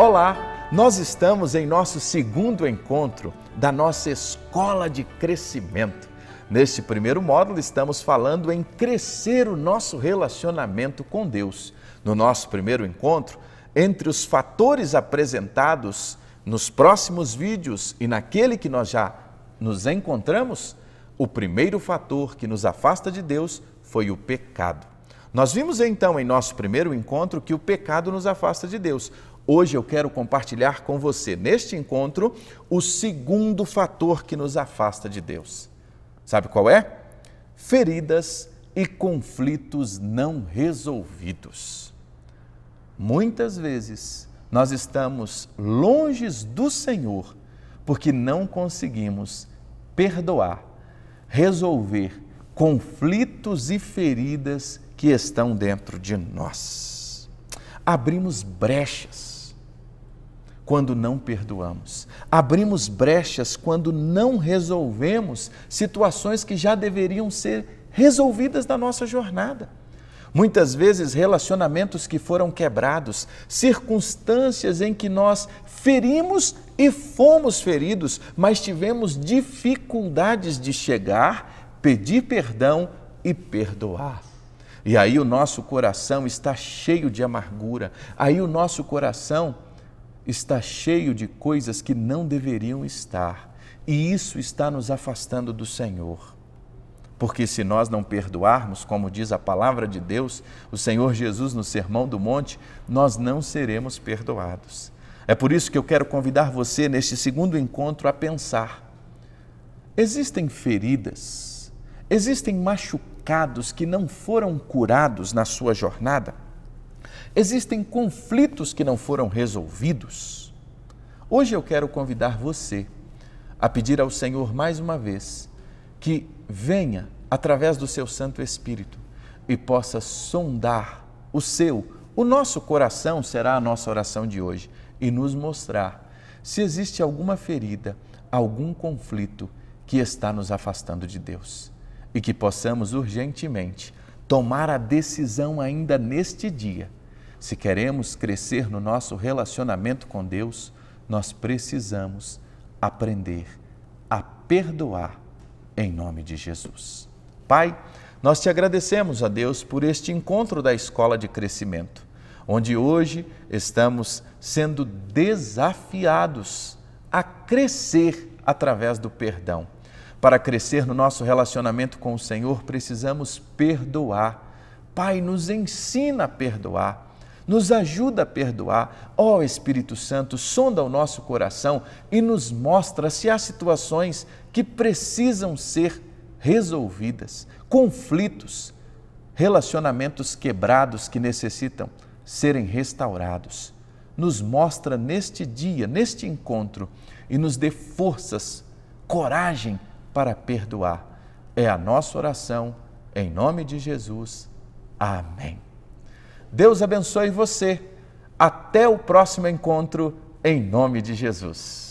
Olá, nós estamos em nosso segundo encontro da nossa Escola de Crescimento. Neste primeiro módulo, estamos falando em crescer o nosso relacionamento com Deus. No nosso primeiro encontro, entre os fatores apresentados nos próximos vídeos e naquele que nós já nos encontramos, o primeiro fator que nos afasta de Deus foi o pecado. Nós vimos então em nosso primeiro encontro que o pecado nos afasta de Deus. Hoje eu quero compartilhar com você, neste encontro, o segundo fator que nos afasta de Deus. Sabe qual é? Feridas e conflitos não resolvidos. Muitas vezes nós estamos longe do Senhor porque não conseguimos perdoar, resolver conflitos e feridas que estão dentro de nós. Abrimos brechas quando não perdoamos. Abrimos brechas quando não resolvemos situações que já deveriam ser resolvidas na nossa jornada. Muitas vezes, relacionamentos que foram quebrados, circunstâncias em que nós ferimos e fomos feridos, mas tivemos dificuldades de chegar, pedir perdão e perdoar. E aí o nosso coração está cheio de amargura, aí o nosso coração está cheio de coisas que não deveriam estar, e isso está nos afastando do Senhor. Porque se nós não perdoarmos, como diz a palavra de Deus, o Senhor Jesus no Sermão do Monte, nós não seremos perdoados. É por isso que eu quero convidar você neste segundo encontro a pensar. Existem feridas, existem machucados que não foram curados na sua jornada? Existem conflitos que não foram resolvidos. Hoje eu quero convidar você a pedir ao Senhor mais uma vez que venha através do seu Santo Espírito e possa sondar o seu, o nosso coração será a nossa oração de hoje e nos mostrar se existe alguma ferida, algum conflito que está nos afastando de Deus e que possamos urgentemente tomar a decisão ainda neste dia. Se queremos crescer no nosso relacionamento com Deus, nós precisamos aprender a perdoar em nome de Jesus. Pai, nós te agradecemos a Deus por este encontro da escola de crescimento, onde hoje estamos sendo desafiados a crescer através do perdão. Para crescer no nosso relacionamento com o Senhor, precisamos perdoar. Pai, nos ensina a perdoar. Nos ajuda a perdoar. Ó oh, Espírito Santo, sonda o nosso coração e nos mostra se há situações que precisam ser resolvidas, conflitos, relacionamentos quebrados que necessitam serem restaurados. Nos mostra neste dia, neste encontro e nos dê forças, coragem para perdoar. É a nossa oração, em nome de Jesus. Amém. Deus abençoe você. Até o próximo encontro, em nome de Jesus.